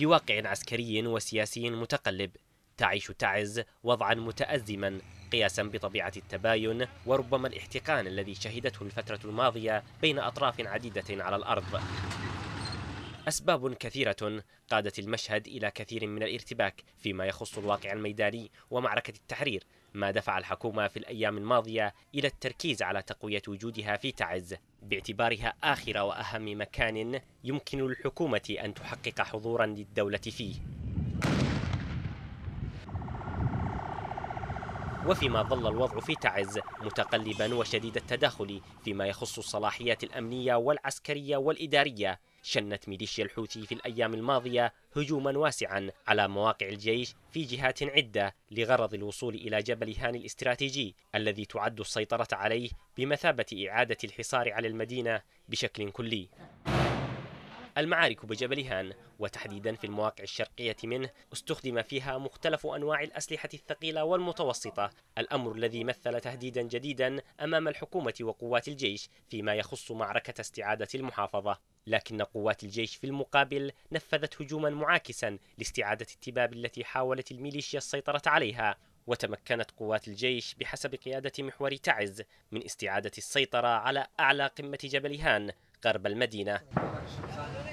في واقع عسكري وسياسي متقلب تعيش تعز وضعا متأزما قياسا بطبيعة التباين وربما الاحتقان الذي شهدته الفترة الماضية بين أطراف عديدة على الأرض أسباب كثيرة قادت المشهد إلى كثير من الارتباك فيما يخص الواقع الميداني ومعركة التحرير ما دفع الحكومة في الأيام الماضية إلى التركيز على تقوية وجودها في تعز باعتبارها آخر وأهم مكان يمكن للحكومة أن تحقق حضورا للدولة فيه وفيما ظل الوضع في تعز متقلبا وشديد التداخل فيما يخص الصلاحيات الأمنية والعسكرية والإدارية شنت ميليشيا الحوثي في الأيام الماضية هجوما واسعا على مواقع الجيش في جهات عدة لغرض الوصول إلى جبل هاني الاستراتيجي الذي تعد السيطرة عليه بمثابة إعادة الحصار على المدينة بشكل كلي المعارك بجبل وتحديدا في المواقع الشرقية منه استخدم فيها مختلف أنواع الأسلحة الثقيلة والمتوسطة الأمر الذي مثل تهديدا جديدا أمام الحكومة وقوات الجيش فيما يخص معركة استعادة المحافظة لكن قوات الجيش في المقابل نفذت هجوما معاكسا لاستعادة التباب التي حاولت الميليشيا السيطرة عليها وتمكنت قوات الجيش بحسب قيادة محور تعز من استعادة السيطرة على أعلى قمة جبل هان غرب المدينة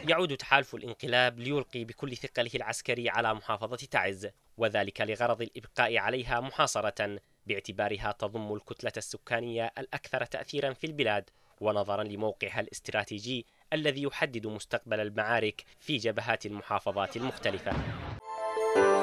يعود تحالف الانقلاب ليلقي بكل ثقله العسكري على محافظة تعز وذلك لغرض الإبقاء عليها محاصرة باعتبارها تضم الكتلة السكانية الأكثر تأثيرا في البلاد ونظرا لموقعها الاستراتيجي الذي يحدد مستقبل المعارك في جبهات المحافظات المختلفة